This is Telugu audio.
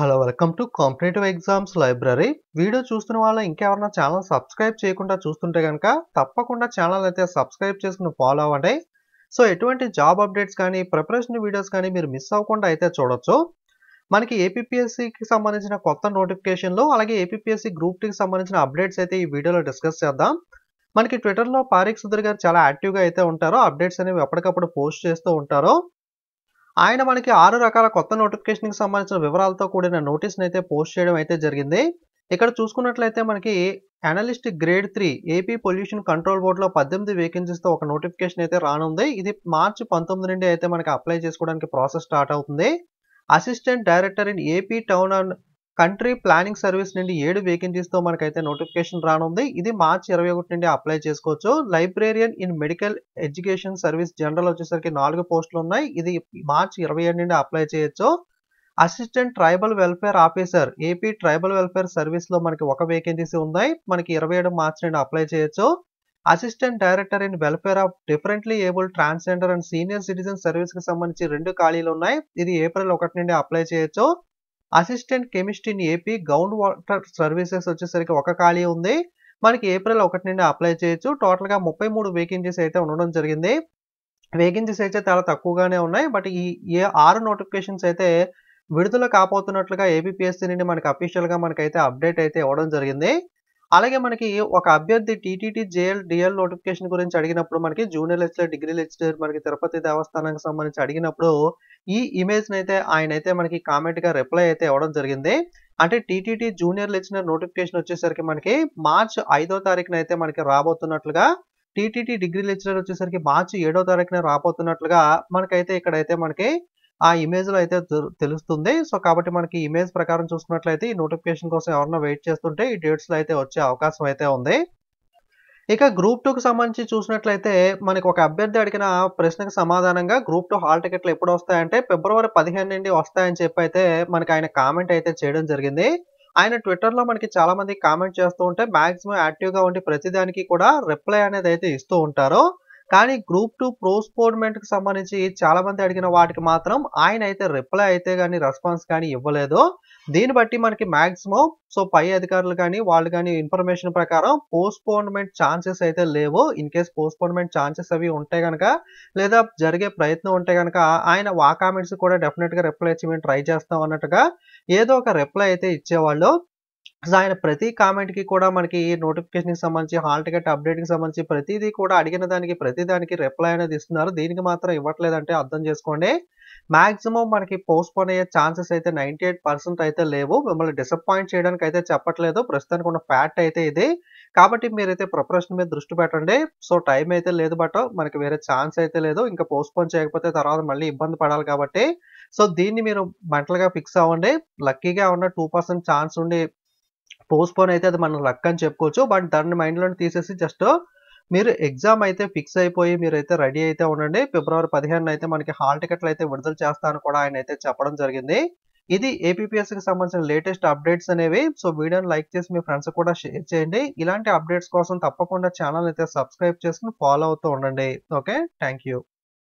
hello welcome to competitive exams library video చూస్తున్న వాళ్ళు ఇంకెవరైనా ఛానల్ సబ్స్క్రైబ్ చేయకుండా చూస్తుంటే కనుక తప్పకుండా ఛానల్ అయితే సబ్స్క్రైబ్ చేసుకుని ఫాలో అవ్వండి సో ఎటువంటి జాబ్ అప్డేట్స్ కానీ ప్రిపరేషన్ వీడియోస్ కానీ మీరు మిస్ అవ్వకుండా అయితే చూడొచ్చు మనకి ఏపీఎస్సికి సంబంధించిన కొత్త నోటిఫికేషన్లు అలాగే ఏపీఎస్సి గ్రూప్ టీకి సంబంధించిన అప్డేట్స్ అయితే ఈ వీడియోలో డిస్కస్ చేద్దాం మనకి ట్విట్టర్లో పారిక్ సుధర్ గారు చాలా యాక్టివ్గా అయితే ఉంటారో అప్డేట్స్ అనేవి ఎప్పటికప్పుడు పోస్ట్ చేస్తూ ఉంటారు ఆయన మనకి ఆరు రకాల కొత్త నోటిఫికేషన్ కి సంబంధించిన వివరాలతో కూడిన నోటీస్ని అయితే పోస్ట్ చేయడం అయితే జరిగింది ఇక్కడ చూసుకున్నట్లయితే మనకి analyst grade three AP pollution control బోర్డులో పద్దెనిమిది వేకెన్సీస్తో ఒక నోటిఫికేషన్ అయితే రానుంది ఇది మార్చి పంతొమ్మిది నుండి అయితే మనకి అప్లై చేసుకోవడానికి ప్రాసెస్ స్టార్ట్ అవుతుంది assistant director in AP town and country planning service నుండి ఏడు వేకెన్సీస్తో మనకైతే నోటిఫికేషన్ రానుంది ఇది మార్చి ఇరవై ఒకటి నుండి అప్లై చేసుకోవచ్చు librarian in medical education service general వచ్చేసరికి నాలుగు పోస్టులు ఉన్నాయి ఇది మార్చి ఇరవై ఏడు నుండి అప్లై చేయొచ్చు assistant tribal welfare officer AP tribal welfare సర్వీస్లో మనకి ఒక వేకెన్సీ ఉన్నాయి మనకి ఇరవై ఏడు మార్చి నుండి అప్లై చేయొచ్చు assistant director in welfare of differently abled transgender and senior citizen సర్వీస్కి సంబంధించి రెండు ఖాళీలు ఉన్నాయి ఇది ఏప్రిల్ ఒకటి నుండి అప్లై చేయొచ్చు assistant chemistry in AP ground water services వచ్చేసరికి ఒక ఖాళీ ఉంది మనకి ఏప్రిల్ ఒకటి నుండి అప్లై చేయొచ్చు టోటల్గా ముప్పై మూడు వేకెన్సీస్ అయితే ఉండడం జరిగింది వేకెన్సీస్ అయితే చాలా తక్కువగానే ఉన్నాయి బట్ ఈ ఏ ఆరు నోటిఫికేషన్స్ అయితే విడుదల కాపోతున్నట్లుగా ఏబిపిఎస్సి నుండి మనకి అఫీషియల్గా మనకైతే అప్డేట్ అయితే ఇవ్వడం జరిగింది అలాగే మనకి ఒక అభ్యర్థి టీటీటీ జేఎల్ డిఎల్ నోటిఫికేషన్ గురించి అడిగినప్పుడు మనకి జూనియర్ లెక్చరర్ డిగ్రీ లెక్చరర్ మనకి తిరుపతి దేవస్థానానికి సంబంధించి అడిగినప్పుడు ఈ ఇమేజ్ అయితే ఆయన అయితే మనకి గా రిప్లై అయితే ఇవ్వడం జరిగింది అంటే టీటీటీ జూనియర్ లెక్చరర్ నోటిఫికేషన్ వచ్చేసరికి మనకి మార్చ్ ఐదో తారీఖున అయితే మనకి రాబోతున్నట్లుగా టీటీటీ డిగ్రీ లెక్చరర్ వచ్చేసరికి మార్చి ఏడో తారీఖున రాబోతున్నట్లుగా మనకైతే ఇక్కడైతే మనకి ఆ ఇమేజ్లో అయితే తెలుస్తుంది సో కాబట్టి మనకి ఇమేజ్ ప్రకారం చూసుకున్నట్లయితే ఈ నోటిఫికేషన్ కోసం ఎవరన్నా వెయిట్ చేస్తుంటే ఈ డేట్స్లో అయితే వచ్చే అవకాశం అయితే ఉంది ఇక గ్రూప్ టూకి సంబంధించి చూసినట్లయితే మనకి ఒక అభ్యర్థి అడిగిన ప్రశ్నకు సమాధానంగా గ్రూప్ టూ హాల్ టికెట్లు ఎప్పుడు వస్తాయంటే ఫిబ్రవరి పదిహేను నుండి వస్తాయని చెప్పి అయితే మనకి ఆయన కామెంట్ అయితే చేయడం జరిగింది ఆయన ట్విట్టర్లో మనకి చాలా మంది కామెంట్ చేస్తూ ఉంటే మాక్సిమం యాక్టివ్గా ఉండి ప్రతిదానికి కూడా రిప్లై అనేది అయితే ఇస్తూ ఉంటారు కానీ గ్రూప్ టూ కు సంబంధించి చాలామంది అడిగిన వాటికి మాత్రం ఆయన అయితే రిప్లై అయితే కానీ రెస్పాన్స్ కానీ ఇవ్వలేదు దీన్ని బట్టి మనకి మాక్సిమం సో పై అధికారులు కానీ వాళ్ళు కానీ ఇన్ఫర్మేషన్ ప్రకారం పోస్ట్పోన్మెంట్ ఛాన్సెస్ అయితే లేవు ఇన్ కేస్ పోస్ట్పోన్మెంట్ ఛాన్సెస్ అవి ఉంటే కనుక లేదా జరిగే ప్రయత్నం ఉంటే కనుక ఆయన ఆ కామెంట్స్ కూడా డెఫినెట్గా రిప్లై ఇచ్చి మేము ట్రై చేస్తాం అన్నట్టుగా ఏదో ఒక రిప్లై అయితే ఇచ్చేవాళ్ళు సో ఆయన ప్రతి కామెంట్కి కూడా మనకి నోటిఫికేషన్కి సంబంధించి హాల్ టికెట్ అప్డేట్కి సంబంధించి ప్రతిదీ కూడా అడిగిన దానికి ప్రతి దానికి రిప్లై అనేది ఇస్తున్నారు దీనికి మాత్రం ఇవ్వట్లేదంటే అర్థం చేసుకోండి మాక్సిమం మనకి పోస్ట్పోన్ అయ్యే ఛాన్సెస్ అయితే నైంటీ ఎయిట్ పర్సెంట్ అయితే లేవు మిమ్మల్ని డిసప్పాయింట్ చేయడానికి అయితే చెప్పట్లేదు ప్రస్తుతానికి ఉన్న ఫ్యాక్ట్ అయితే ఇది కాబట్టి మీరైతే ప్రిపరేషన్ మీద దృష్టి పెట్టండి సో టైం అయితే లేదు బట్ మనకి వేరే ఛాన్స్ అయితే లేదు ఇంకా పోస్ట్పోన్ చేయకపోతే తర్వాత మళ్ళీ ఇబ్బంది పడాలి కాబట్టి సో దీన్ని మీరు మెంటల్గా ఫిక్స్ అవ్వండి లక్కీగా ఉన్న టూ పర్సెంట్ ఛాన్స్ ఉండి పోస్ట్పోన్ అయితే అది మన లక్ అని చెప్పుకోవచ్చు బట్ దాన్ని మైండ్లో తీసేసి జస్ట్ మీరు ఎగ్జామ్ అయితే ఫిక్స్ అయిపోయి మీరైతే రెడీ అయితే ఉండండి ఫిబ్రవరి పదిహేను అయితే మనకి హాల్ టికెట్లు అయితే విడుదల చేస్తాను కూడా ఆయన అయితే చెప్పడం జరిగింది ఇది కి సంబంధించిన లేటెస్ట్ అప్డేట్స్ అనేవి సో వీడియోని లైక్ చేసి మీ ఫ్రెండ్స్ కూడా షేర్ చేయండి ఇలాంటి అప్డేట్స్ కోసం తప్పకుండా ఛానల్ అయితే సబ్స్క్రైబ్ చేసుకుని ఫాలో అవుతూ ఉండండి ఓకే థ్యాంక్ యూ